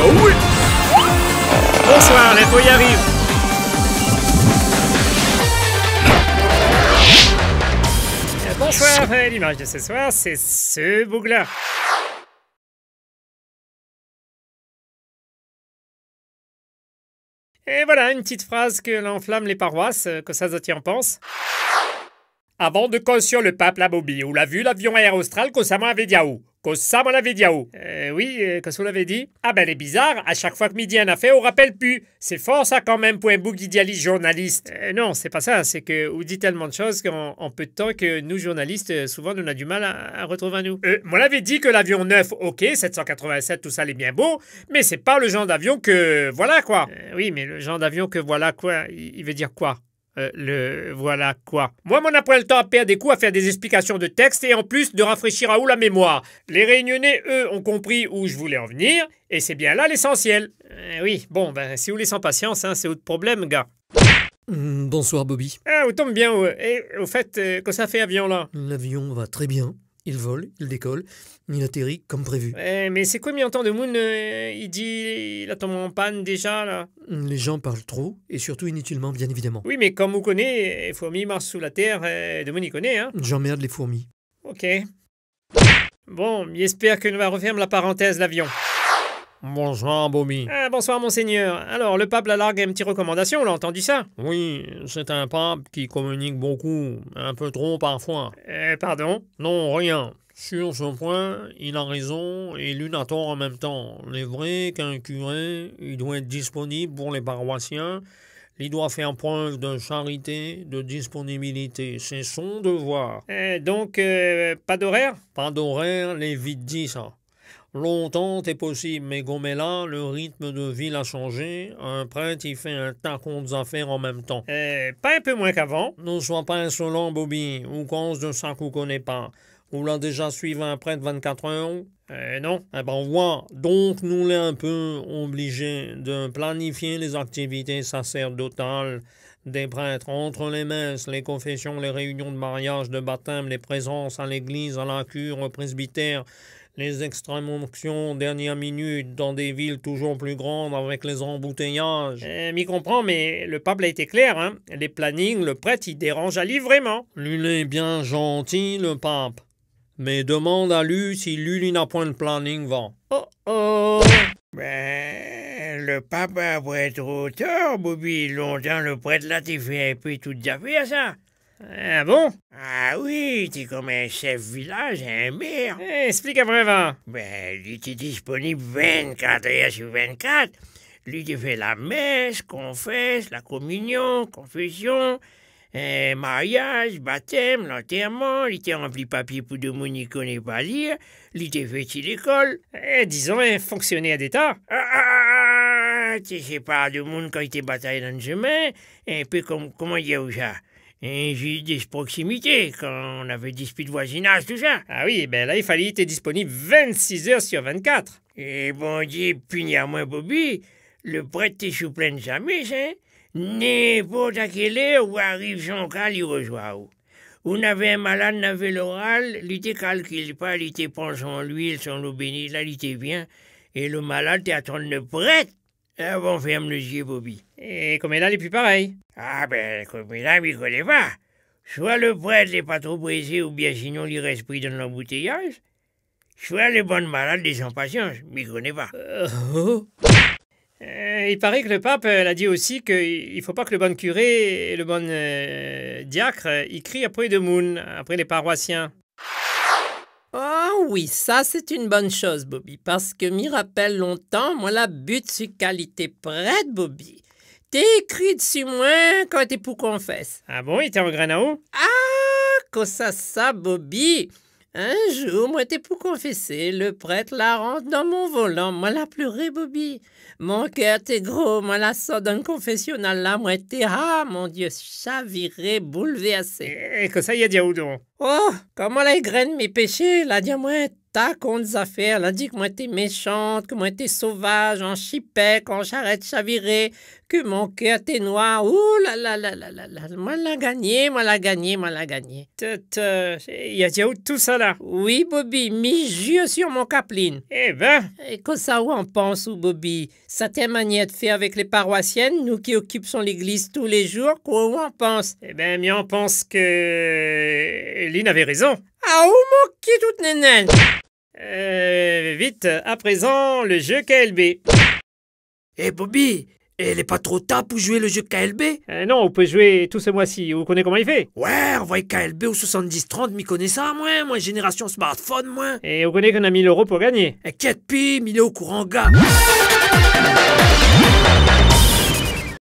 Bonsoir, la y arrive! Bonsoir, euh, l'image de ce soir, c'est ce bougla. Et voilà, une petite phrase que l'enflamme les paroisses, euh, que ça en pense. Avant de conscient le pape la bobie, ou l'a vu l'avion air austral qu'Osama avait dit Qu'Osama avait dit Euh, oui, euh, qu'est-ce qu'on avait dit Ah ben, les bizarre, à chaque fois que Midi en a fait, on rappelle plus. C'est fort ça quand même pour un bouc idéaliste journaliste. Euh, non, c'est pas ça, c'est que dit tellement de choses en peu de temps que nous journalistes, euh, souvent, on a du mal à, retrouver à nous. Euh, moi, l'avait dit que l'avion neuf, ok, 787, tout ça, est bien beau, mais c'est pas le genre d'avion que... voilà quoi. oui, mais le genre d'avion que voilà quoi, il veut dire quoi euh, le voilà quoi. Moi, mon après le temps à perdre des coups à faire des explications de texte et en plus de rafraîchir à où la mémoire. Les réunionnais, eux, ont compris où je voulais en venir et c'est bien là l'essentiel. Euh, oui, bon, ben, si vous voulez sans patience, hein, c'est autre problème, gars. Mmh, bonsoir, Bobby. Ah, vous tombe bien. Ouais. Et au fait, euh, que ça fait avion là L'avion va très bien. Il vole, il décolle, il atterrit comme prévu. Eh, mais c'est combien de temps de Moon Il dit il tombé en panne déjà là Les gens parlent trop et surtout inutilement, bien évidemment. Oui, mais comme vous connaissez, euh, les fourmis marchent sous la terre et euh, de Moon y connaît. Hein J'emmerde les fourmis. Ok. Bon, j'espère que nous va refermer la parenthèse l'avion. Bonjour, Bobby. Euh, bonsoir, monseigneur. Alors, le pape la largué une petite recommandation, on l'a entendu ça Oui, c'est un pape qui communique beaucoup, un peu trop parfois. Euh, pardon Non, rien. Sur ce point, il a raison et l'une a tort en même temps. Il est vrai qu'un curé, il doit être disponible pour les paroissiens, il doit faire preuve de charité, de disponibilité. C'est son devoir. Euh, donc, pas d'horaire Pas d'horaire, les vite dit ça. Longtemps est possible, mais Gomela, le rythme de vie a changé. Un prêtre, il fait un tacon des affaires en même temps. Et eh, pas un peu moins qu'avant. Ne sois pas insolent, Bobby, ou cause de ça qu'on connaît pas. Ou l'a déjà suivi un prêtre 24 heures. Eh non, eh ben voit. Donc nous l'est un peu obligé de planifier les activités sacerdotales des prêtres entre les messes, les confessions, les réunions de mariage, de baptême, les présences à l'église, à la cure, au presbytère, les extrêmes dernière minute dans des villes toujours plus grandes avec les embouteillages. Euh, m'y comprends, mais le pape a été clair, hein. Les plannings, le prêtre, il dérange à lui vraiment. Lulu est bien gentil, le pape. Mais demande à lui si lui n'a point de planning vent. Oh oh Ben, le pape veut être auteur, Bobby. Longtemps, le prêtre l'a et puis tout à fait ça. Ah bon? Ah oui, t'es comme un chef village, un maire. Eh, explique vraiment. Ben, lui, était disponible 24 heures sur 24. Lui, fait la messe, confesse, la communion, confession, mariage, baptême, l'enterrement. Il était rempli papier pour de ne connaît pas lire. Lui, était fait l'école. Eh, disons, un fonctionnaire d'État. Ah ah, ah, ah, ah, tu sais pas, de monde quand il était bataillé dans le chemin. Un peu comme, comment dire, ça? Et j'ai des proximité, quand on avait dispute de voisinage, tout ça. Ah oui, ben là, il fallait être disponible 26 heures sur 24. Et bon Dieu, à moi Bobby, le prêtre est sous pleine jamais, hein. N'importe à quelle heure où arrive Jean-Cal, il rejoint. On avait un malade, on avait l'oral, il était calculé pas, il était penchant l'huile, son eau bénite, là, il était bien. Et le malade, à le prêtre ah bon, ferme le yeux, Bobby. Et comme les plus pareil. Ah ben, comme il a, il connaît pas. Soit le prêtre n'est pas trop brisé, ou bien sinon il reste dans l'embouteillage. Soit les bonnes malades les sans patience, mais il connaît pas. Euh, oh, oh. Euh, il paraît que le pape euh, a dit aussi qu'il faut pas que le bon curé et le bon diacre y crient après de moon, après les paroissiens. Oh oui, ça c'est une bonne chose, Bobby, parce que m'y rappelle longtemps, moi, la but sur qualité prête, Bobby. T'es écrit dessus moi, quand t'es pour confesse. Ah bon, il était en où Ah, que ça, ça, Bobby! Un jour, moi t'ai pour confesser, le prêtre la rentre dans mon volant, moi la pleuré, Bobby. Mon cœur t'es gros, moi la sort d'un confessionnal là, moi t'es, ah, mon Dieu, chaviré, bouleversé. Et eh, Que ça y est, diaoudon. Oh, comment la graine mes péchés, la diamouette qu'on contre affaires. Elle a dit que moi j'étais méchante, que moi j'étais sauvage, en chipec, en charrette chavirée, que mon cœur était noir. Ouh là là là là là là. Moi l'a gagné, moi l'a gagné, moi l'a gagné. Il y a tout ça là. Oui, Bobby, mi-jure sur mon capline. Eh ben. Et que ça on pense, ou Bobby Ça t'est manière de faire avec les paroissiennes, nous qui occupons l'église tous les jours, quoi on pense Eh ben, mais on pense que. Lynn avait raison. Ah, où mon qui toute nénène euh, vite, à présent, le jeu KLB. Eh Bobby, il eh, est pas trop tard pour jouer le jeu KLB euh, Non, on peut jouer tout ce mois-ci. Vous connaissez comment il fait Ouais, on voit KLB au 70-30, m'y connais ça, moi, moi, génération smartphone, moi. Et vous connaissez qu'on a 1000 euros pour gagner. Inquiète, eh, Pim, il est au courant, gars.